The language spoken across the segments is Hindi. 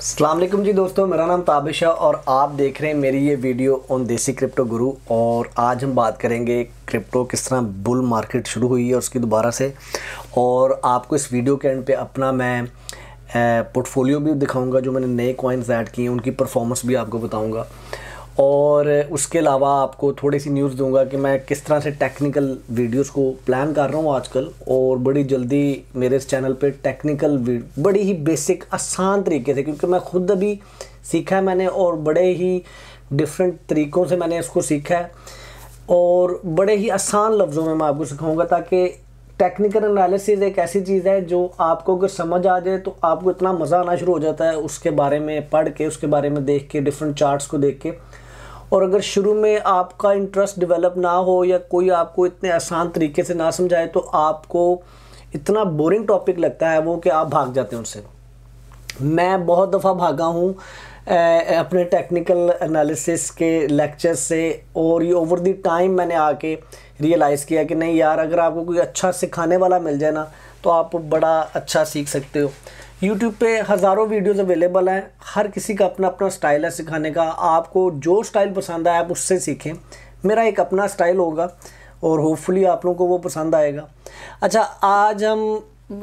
अल्लाम जी दोस्तों मेरा नाम ताबिश है और आप देख रहे हैं मेरी ये वीडियो ऑन देसी क्रिप्टो गुरु और आज हम बात करेंगे क्रिप्टो किस तरह बुल मार्केट शुरू हुई है उसकी दोबारा से और आपको इस वीडियो के एंड पे अपना मैं पोर्टफोलियो भी दिखाऊंगा जो मैंने नए कॉइन्स ऐड किए हैं उनकी परफॉर्मेंस भी आपको बताऊँगा और उसके अलावा आपको थोड़ी सी न्यूज़ दूंगा कि मैं किस तरह से टेक्निकल वीडियोस को प्लान कर रहा हूँ आजकल और बड़ी जल्दी मेरे इस चैनल पे टेक्निकल बड़ी ही बेसिक आसान तरीके से क्योंकि मैं खुद अभी सीखा है मैंने और बड़े ही डिफरेंट तरीक़ों से मैंने इसको सीखा है और बड़े ही आसान लफ्ज़ों में मैं आपको सिखाऊँगा ताकि टेक्निकल एनालिसिस एक ऐसी चीज़ है जो आपको अगर समझ आ जाए तो आपको इतना मज़ा आना शुरू हो जाता है उसके बारे में पढ़ के उसके बारे में देख के डिफरेंट चार्ट्स को देख के और अगर शुरू में आपका इंटरेस्ट डेवलप ना हो या कोई आपको इतने आसान तरीके से ना समझाए तो आपको इतना बोरिंग टॉपिक लगता है वो कि आप भाग जाते हैं उनसे मैं बहुत दफ़ा भागा हूँ अपने टेक्निकल एनालिसिस के लेक्चर से और ये ओवर दी टाइम मैंने आके रियलाइज़ किया कि नहीं यार अगर आपको कोई अच्छा सिखाने वाला मिल जाए ना तो आप बड़ा अच्छा सीख सकते हो यूट्यूब पे हज़ारों वीडियोस अवेलेबल हैं हर किसी का अपना अपना स्टाइल है सिखाने का आपको जो स्टाइल पसंद आए आप उससे सीखें मेरा एक अपना स्टाइल होगा और होपफुली आप लोगों को वो पसंद आएगा अच्छा आज हम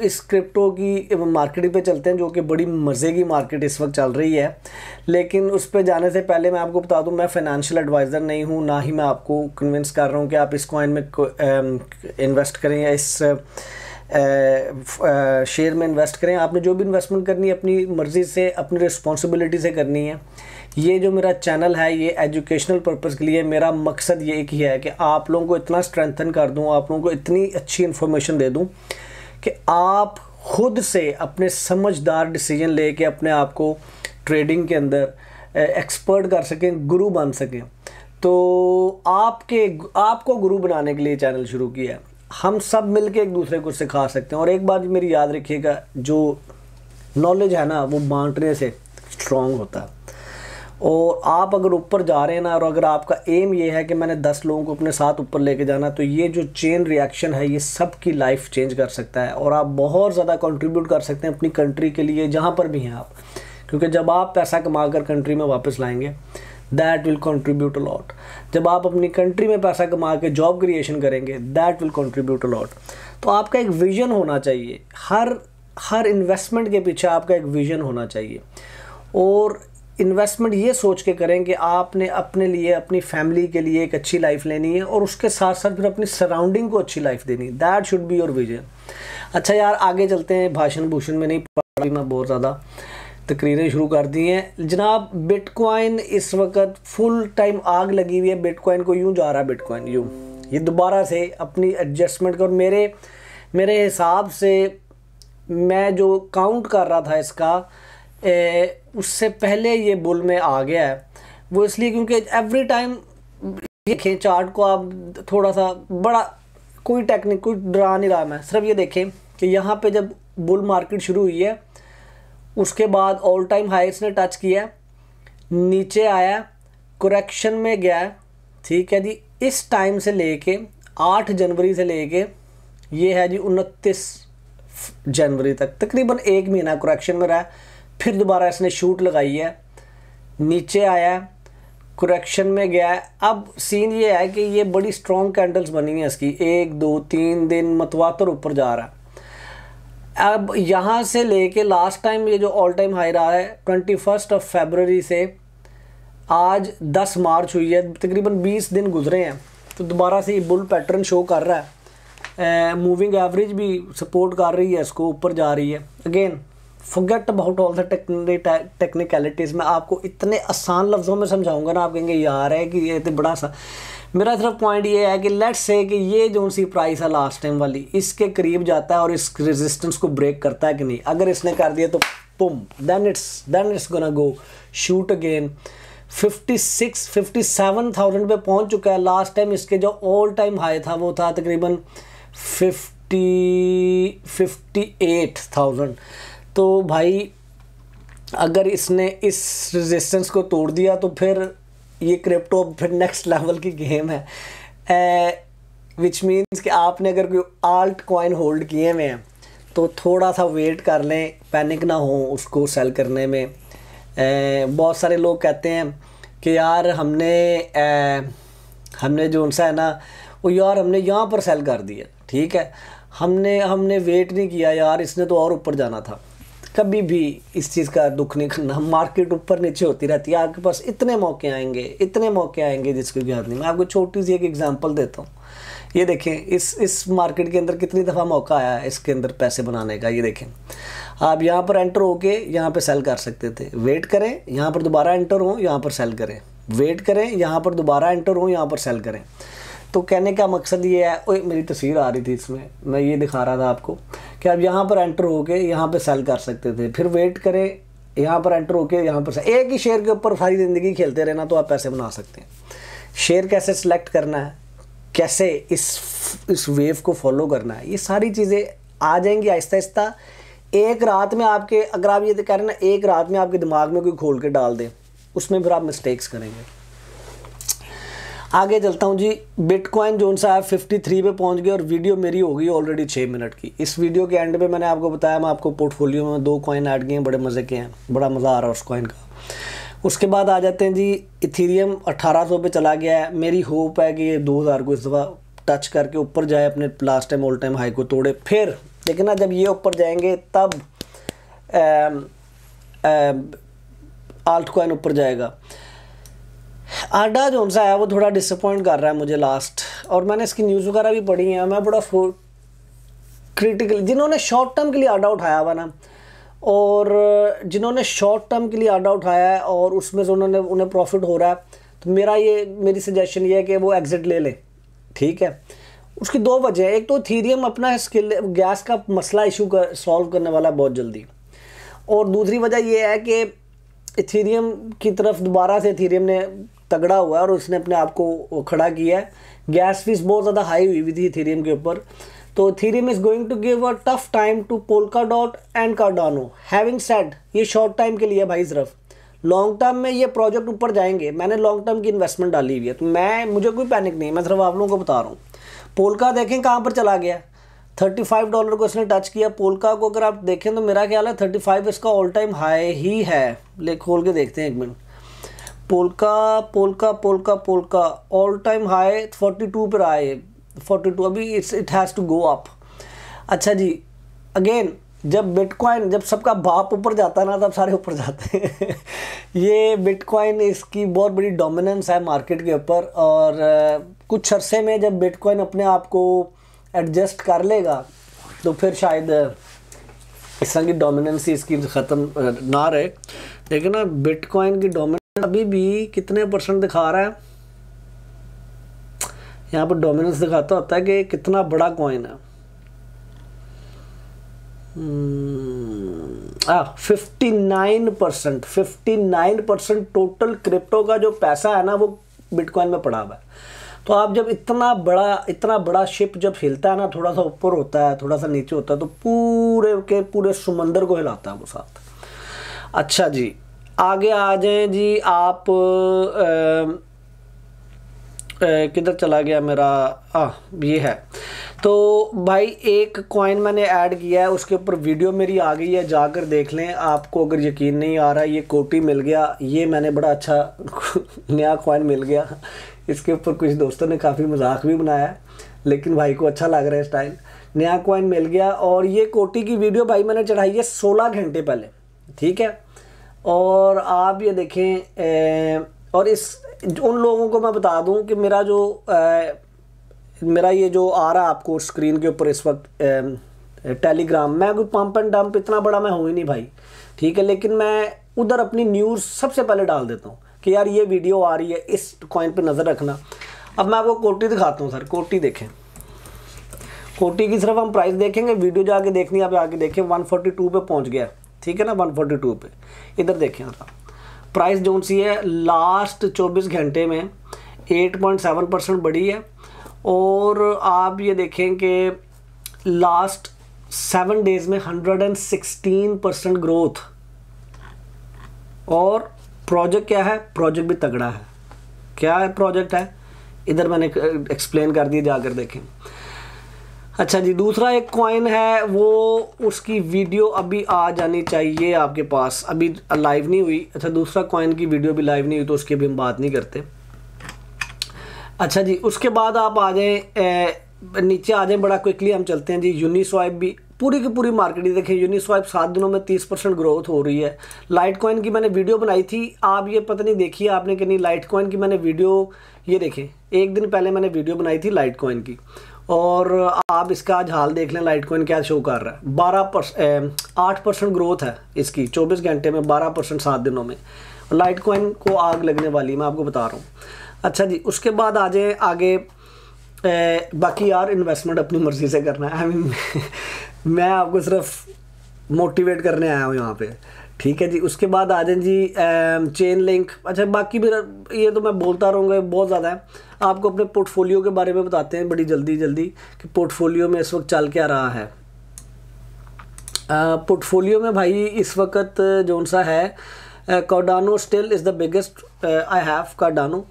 इस क्रिप्टो की मार्केटिंग पे चलते हैं जो कि बड़ी मज़े की मार्केट इस वक्त चल रही है लेकिन उस पर जाने से पहले मैं आपको बता दूं मैं फाइनेंशियल एडवाइज़र नहीं हूं ना ही मैं आपको कन्विंस कर रहा हूं कि आप इस कॉइन में इन्वेस्ट करें या इस शेयर में इन्वेस्ट करें आपने जो भी इन्वेस्टमेंट करनी है अपनी मर्ज़ी से अपनी रिस्पॉन्सिबिलिटी से करनी है ये जो मेरा चैनल है ये एजुकेशनल पर्पज़ के लिए मेरा मकसद ये एक ही है कि आप लोगों को इतना स्ट्रेंथन कर दूँ आप लोगों को इतनी अच्छी इन्फॉर्मेशन दे दूँ कि आप खुद से अपने समझदार डिसीजन ले के अपने आप को ट्रेडिंग के अंदर एक्सपर्ट कर सकें गुरु बन सकें तो आपके आपको गुरु बनाने के लिए चैनल शुरू किया है हम सब मिलके एक दूसरे को सिखा सकते हैं और एक बात मेरी याद रखिएगा जो नॉलेज है ना वो बांटने से स्ट्रॉन्ग होता है और आप अगर ऊपर जा रहे हैं ना और अगर आपका एम ये है कि मैंने दस लोगों को अपने साथ ऊपर लेके जाना तो ये जो चेन रिएक्शन है ये सब की लाइफ चेंज कर सकता है और आप बहुत ज़्यादा कंट्रीब्यूट कर सकते हैं अपनी कंट्री के लिए जहाँ पर भी हैं आप क्योंकि जब आप पैसा कमा कर कंट्री में वापस लाएंगे दैट विल कंट्रीब्यूट अलॉट जब आप अपनी कंट्री में पैसा कमा के जॉब क्रिएशन करेंगे दैट विल कंट्रीब्यूट अलॉट तो आपका एक विजन होना चाहिए हर हर इन्वेस्टमेंट के पीछे आपका एक विजन होना चाहिए और इन्वेस्टमेंट ये सोच के करें कि आपने अपने लिए अपनी फैमिली के लिए एक अच्छी लाइफ लेनी है और उसके साथ साथ फिर अपनी सराउंडिंग को अच्छी लाइफ देनी है that should be your vision अच्छा यार आगे चलते हैं भाषण भूषण में नहीं पढ़ा मैं बहुत ज़्यादा तकरीरें शुरू कर दी हैं जनाब बिटकॉइन इस वक्त फुल टाइम आग लगी हुई है बिटकॉइन को यूँ जा रहा है बिटकॉइन यूँ ये दोबारा से अपनी एडजस्टमेंट कर मेरे मेरे हिसाब से मैं जो काउंट कर रहा था इसका ए, उससे पहले ये बुल में आ गया है वो इसलिए क्योंकि एवरी टाइम देखें चार्ट को आप थोड़ा सा बड़ा कोई टेक्निक कोई डरा नहीं रहा मैं सिर्फ ये देखें कि यहाँ पे जब बुल मार्केट शुरू हुई है उसके बाद ऑल टाइम हाई इसने टच किया नीचे आया करेक्शन में गया ठीक है जी इस टाइम से लेके 8 जनवरी से लेके ये है जी उनतीस जनवरी तक तकरीबन एक महीना करेक्शन में रहा फिर दोबारा इसने शूट लगाई है नीचे आया करेक्शन में गया है अब सीन ये है कि ये बड़ी स्ट्रॉन्ग कैंडल्स बनी हैं इसकी एक दो तीन दिन मतवातर ऊपर जा रहा है अब यहाँ से लेके लास्ट टाइम ये जो ऑल टाइम हाई रहा है ट्वेंटी फर्स्ट ऑफ फेबररी से आज 10 मार्च हुई है तकरीबन 20 दिन गुजरे हैं तो दोबारा से ये बुल पैटर्न शो कर रहा है मूविंग एवरेज भी सपोर्ट कर रही है इसको ऊपर जा रही है again forget about all the technicalities मैं आपको इतने आसान लफ्ज़ों में समझाऊंगा ना आप कहेंगे यार है कि ये तो बड़ा सा मेरा सिर्फ पॉइंट ये है कि लेट्स से कि ये जो सी प्राइस है लास्ट टाइम वाली इसके करीब जाता है और इस रेजिस्टेंस को ब्रेक करता है कि नहीं अगर इसने कर दिया तो पुम then it's then it's gonna go shoot again 56 57,000 पे पहुंच चुका है लास्ट टाइम इसके जो ऑल टाइम हाई था वो था तकरीबन 50 58,000 तो भाई अगर इसने इस रेजिस्टेंस को तोड़ दिया तो फिर ये क्रिप्टो फिर नेक्स्ट लेवल की गेम है विच मीन्स कि आपने अगर कोई आल्ट कॉइन होल्ड किए हुए हैं तो थोड़ा सा वेट कर लें पैनिक ना हो उसको सेल करने में ए, बहुत सारे लोग कहते हैं कि यार हमने ए, हमने जो उनसा है ना वो यार हमने यहाँ पर सेल कर दिया ठीक है हमने हमने वेट नहीं किया यार इसने तो और ऊपर जाना था कभी भी इस चीज़ का दुख नहीं करना मार्केट ऊपर नीचे होती रहती है आपके पास इतने मौके आएंगे इतने मौके आएंगे जिसके ज्ञान नहीं मैं आपको छोटी सी एक एग्जाम्पल देता हूँ ये देखें इस इस मार्केट के अंदर कितनी दफ़ा मौका आया है इसके अंदर पैसे बनाने का ये देखें आप यहाँ पर एंटर होके यहाँ पर सेल कर सकते थे वेट करें यहाँ पर दोबारा एंटर हों यहाँ पर सेल करें वेट करें यहाँ पर दोबारा एंटर हों यहाँ पर सेल करें तो कहने का मकसद ये है ओए मेरी तस्वीर आ रही थी इसमें मैं ये दिखा रहा था आपको कि आप यहाँ पर एंटर होके यहाँ पर सेल कर सकते थे फिर वेट करें यहाँ पर एंटर के यहाँ पर एक ही शेयर के ऊपर सारी ज़िंदगी खेलते रहना तो आप पैसे बना सकते हैं शेयर कैसे सिलेक्ट करना है कैसे इस इस वेव को फॉलो करना है ये सारी चीज़ें आ जाएंगी आहिस्ता आहिस्ता एक रात में आपके अगर आप ये कह रहे हैं ना एक रात में आपके दिमाग में कोई खोल के डाल दें उसमें फिर आप मिस्टेक्स करेंगे आगे चलता हूँ जी बिटकॉइन जोन सा है फिफ्टी थ्री पे पहुँच गया और वीडियो मेरी होगी ऑलरेडी छः मिनट की इस वीडियो के एंड में मैंने आपको बताया मैं आपको पोर्टफोलियो में दो कॉइन ऐड किए हैं बड़े मज़े के हैं बड़ा मज़ा आ रहा है उस कॉइन का उसके बाद आ जाते हैं जी इथीरियम सौ पर चला गया है मेरी होप है कि ये हज़ार को इस दफ़ा टच करके ऊपर जाए अपने last time all time high को तोड़े फिर लेकिन ना जब ये ऊपर जाएंगे तब आल्ट कॉइन ऊपर जाएगा आडा जो सा है वो थोड़ा डिसअपॉइंट कर रहा है मुझे लास्ट और मैंने इसकी न्यूज़ वगैरह भी पढ़ी है मैं बड़ा क्रिटिकल जिन्होंने शॉर्ट टर्म के लिए आडा उठाया हुआ ना और जिन्होंने शॉर्ट टर्म के लिए आडा उठाया है और उसमें से उन्होंने उन्हें प्रॉफिट हो रहा है तो मेरा ये मेरी सजेशन ये है कि वो एग्ज़िट ले लें ठीक है उसकी दो वजह एक तो थीरियम अपना स्किल गैस का मसला इशू कर सॉल्व करने वाला है बहुत जल्दी और दूसरी वजह यह है कि इथीरियम की तरफ दोबारा से इथीरियम ने तगड़ा हुआ है और उसने अपने आप को खड़ा किया है गैस फीस बहुत ज़्यादा हाई हुई हुई थी थीरियम के ऊपर तो Ethereum is going to give a tough time to Polkadot and Cardano having set ये शॉर्ट टाइम के लिए भाई सिर्फ लॉन्ग टर्म में ये प्रोजेक्ट ऊपर जाएंगे मैंने लॉन्ग टर्म की इन्वेस्टमेंट डाली हुई है तो मैं मुझे कोई पैनिक नहीं मैं सिर्फ आप लोगों को बता रहा हूँ पोलका देखें कहाँ पर चला गया थर्टी फाइव डॉलर को इसने टच किया पोलका को अगर आप देखें तो मेरा ख्याल है थर्टी फाइव इसका ऑल टाइम हाई ही है ले खोल के देखते हैं एक minute Polka Polka Polka Polka all time high forty two पर आए फोर्टी टू अभी it's it has to go up अच्छा जी अगेन जब बिटकॉइन जब सबका भाप ऊपर जाता है ना तब सारे ऊपर जाते हैं ये बिटकॉइन इसकी बहुत बड़ी डोमिनेंस है मार्केट के ऊपर और कुछ अरसे में जब बिटकॉइन अपने आप को एडजस्ट कर लेगा तो फिर शायद इस तरह की डोमिनेंसी इसकी ख़त्म ना रहे लेकिन ना बिटकॉइन की डोमिन अभी भी कितने परसेंट दिखा रहा है यहाँ पर डोमिनेंस दिखाता होता है कि कितना बड़ा कॉइन है fifty nine percent fifty nine percent total crypto का जो पैसा है ना वो बिटकॉइन में पड़ा हुआ है तो आप जब इतना बड़ा इतना बड़ा शिप जब हिलता है ना थोड़ा सा ऊपर होता है थोड़ा सा नीचे होता है तो पूरे के पूरे समंदर को हिलाता है वो साथ अच्छा जी आगे आ जाएं जी आप किधर चला गया मेरा आ, ये है तो भाई एक कॉइन मैंने ऐड किया है उसके ऊपर वीडियो मेरी आ गई है जाकर देख लें आपको अगर यकीन नहीं आ रहा ये कोटी मिल गया ये मैंने बड़ा अच्छा नया कॉइन मिल गया इसके ऊपर कुछ दोस्तों ने काफ़ी मजाक भी बनाया है लेकिन भाई को अच्छा लग रहा है स्टाइल नया कॉइन मिल गया और ये कोटी की वीडियो भाई मैंने चढ़ाई है सोलह घंटे पहले ठीक है और आप ये देखें ए, और इस उन लोगों को मैं बता दूं कि मेरा जो ए, मेरा ये जो आ रहा है आपको स्क्रीन के ऊपर इस वक्त ए, टेलीग्राम मैं कोई पंप एंड डंप इतना बड़ा मैं हूँ ही नहीं भाई ठीक है लेकिन मैं उधर अपनी न्यूज़ सबसे पहले डाल देता हूँ कि यार ये वीडियो आ रही है इस कॉइन पे नज़र रखना अब मैं आपको कोटी दिखाता हूँ सर कोटी देखें कोटी की सिर्फ हम प्राइस देखेंगे वीडियो जाके देखनी आप आके देखें 142 पे पहुँच गया ठीक है ना टू पे इधर देखें जरा प्राइस जो सी है लास्ट चौबीस घंटे में एट पॉइंट सेवन परसेंट बढ़ी है और आप ये देखें कि लास्ट सेवन डेज में hundred and sixteen percent growth और प्रोजेक्ट क्या है प्रोजेक्ट भी तगड़ा है क्या है प्रोजेक्ट है इधर मैंने एक्सप्लेन कर दिया जाकर देखें अच्छा जी दूसरा एक कॉइन है वो उसकी वीडियो अभी आ जानी चाहिए आपके पास अभी लाइव नहीं हुई अच्छा दूसरा कॉइन की वीडियो भी लाइव नहीं हुई तो उसकी भी हम बात नहीं करते अच्छा जी उसके बाद आप आ जाएँ नीचे आ जाएँ बड़ा क्विकली हम चलते हैं जी यूनिस्वाइप भी पूरी की पूरी मार्केट ही यूनी यूनिस्वाइप सात दिनों में तीस परसेंट ग्रोथ हो रही है लाइट कॉइन की मैंने वीडियो बनाई थी आप ये पता नहीं देखिए आपने कि नहीं लाइट कॉइन की मैंने वीडियो ये देखें एक दिन पहले मैंने वीडियो बनाई थी लाइट कॉइन की और आप इसका आज हाल देख लें लाइट कोइन क्या शो कर रहा है बारह परसेंट आठ परसेंट ग्रोथ है इसकी चौबीस घंटे में बारह परसेंट सात दिनों में लाइट कोइन को आग लगने वाली मैं आपको बता रहा हूँ अच्छा जी उसके बाद आ जाए आगे ए, बाकी यार इन्वेस्टमेंट अपनी मर्ज़ी से करना है आई मीन मैं आपको सिर्फ मोटिवेट करने आया हूँ यहाँ पर ठीक है जी उसके बाद आ जाए जी चेन लिंक अच्छा बाकी मेरा ये तो मैं बोलता रहूँगा बहुत ज़्यादा है आपको अपने पोर्टफोलियो के बारे में बताते हैं बड़ी जल्दी जल्दी कि पोर्टफोलियो में इस वक्त चल क्या रहा है पोर्टफोलियो में भाई इस वक्त जो सा है Cardano still is the biggest I have Cardano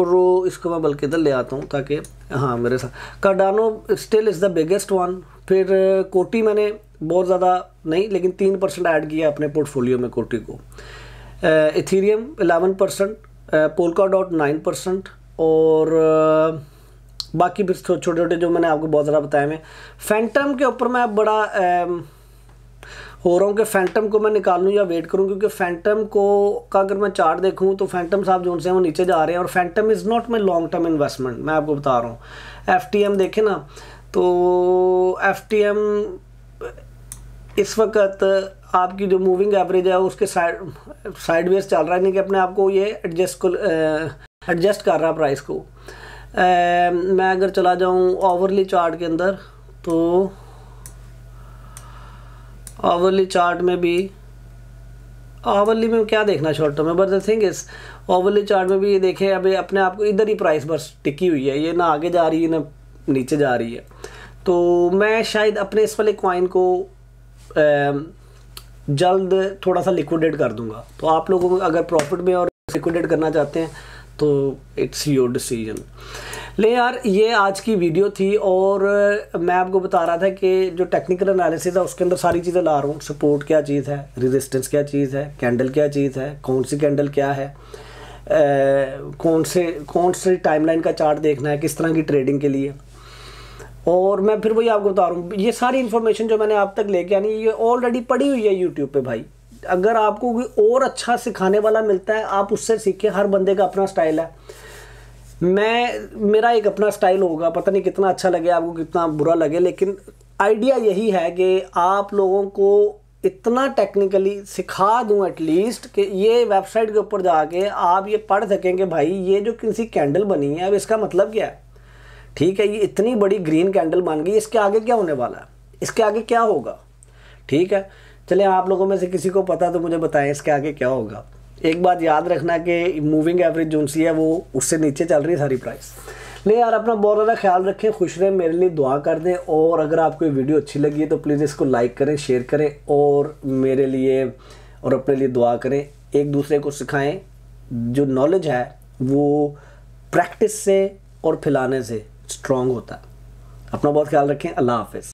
और इसको मैं बल्कि इधर ले आता हूँ ताकि हाँ मेरे साथ Cardano still is the biggest one फिर कोटी मैंने बहुत ज़्यादा नहीं लेकिन तीन परसेंट ऐड किया अपने पोर्टफोलियो में कोटी को Ethereum eleven percent Polkadot nine percent और आ, बाकी फिर छोटे छोटे जो मैंने आपको बहुत ज़्यादा बताया मैं फैंटम के ऊपर मैं बड़ा आ, हो रहा हूँ कि फैंटम को मैं निकाल लूँ या वेट करूँ क्योंकि फैंटम को का अगर मैं चार्ट देखूँ तो फैंटम साहब जो उनसे वो नीचे जा रहे हैं और Fantom is not my long term investment मैं आपको बता रहा हूँ एफ देखें ना तो एफ इस वक्त आपकी जो मूविंग एवरेज है उसके साइड साइडवेज चल रहा है नहीं कि अपने आप को ये एडजस्ट को एडजस्ट कर रहा है प्राइस को ए, मैं अगर चला जाऊँ ओवरली चार्ट के अंदर तो ओवरली चार्ट में भी ओवरली में क्या देखना शॉर्ट टर्म में but the thing is overlay chart में भी ये देखें अभी अपने आप को इधर ही प्राइस बस टिकी हुई है ये ना आगे जा रही है ना नीचे जा रही है तो मैं शायद अपने इस वाले कॉइन को जल्द थोड़ा सा लिक्विडेट कर दूंगा तो आप लोगों को अगर प्रॉफिट में और लिक्विडेट करना चाहते हैं तो इट्स योर डिसीजन ले यार ये आज की वीडियो थी और मैं आपको बता रहा था कि जो टेक्निकल एनालिसिस है उसके अंदर सारी चीज़ें ला रहा हूँ सपोर्ट क्या चीज़ है रेजिस्टेंस क्या चीज़ है कैंडल क्या चीज़ है कौन सी कैंडल क्या है आ, कौन से कौन से टाइमलाइन का चार्ट देखना है किस तरह की ट्रेडिंग के लिए और मैं फिर वही आपको बता रहा हूँ ये सारी इन्फॉर्मेशन जो मैंने आप तक लेके आनी ये ऑलरेडी पड़ी हुई है यूट्यूब पे भाई अगर आपको कोई और अच्छा सिखाने वाला मिलता है आप उससे सीखे हर बंदे का अपना स्टाइल है मैं मेरा एक अपना स्टाइल होगा पता नहीं कितना अच्छा लगे आपको कितना बुरा लगे लेकिन आइडिया यही है कि आप लोगों को इतना टेक्निकली सिखा दूं एटलीस्ट कि ये वेबसाइट के ऊपर जाके आप ये पढ़ सकें कि भाई ये जो किसी कैंडल बनी है अब इसका मतलब क्या है ठीक है ये इतनी बड़ी ग्रीन कैंडल मान गई इसके आगे क्या होने वाला है इसके आगे क्या होगा ठीक है चले आप लोगों में से किसी को पता तो मुझे बताएं इसके आगे क्या होगा एक बात याद रखना कि मूविंग एवरेज जो सी है वो उससे नीचे चल रही है सारी प्राइस नहीं यार अपना बहुत ज़्यादा ख्याल रखें खुश रहें मेरे लिए दुआ कर दें और अगर आपको ये वीडियो अच्छी लगी है तो प्लीज़ इसको लाइक करें शेयर करें और मेरे लिए और अपने लिए दुआ करें एक दूसरे को सिखाएं जो नॉलेज है वो प्रैक्टिस से और फैलाने से स्ट्रांग होता है अपना बहुत ख्याल रखें अल्लाह हाफिज़